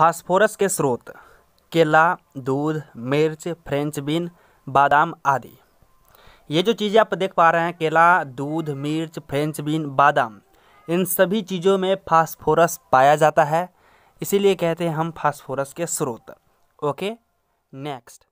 phosphorus के स्रोत केला दूध मिर्च फ्रेंच बीन बादाम आदि ये जो चीज़ें आप देख पा रहे हैं केला दूध मिर्च फ्रेंच बीन बादाम इन सभी चीज़ों में फास्फोरस पाया जाता है इसीलिए कहते हैं हम फास्फोरस के स्रोत ओके नेक्स्ट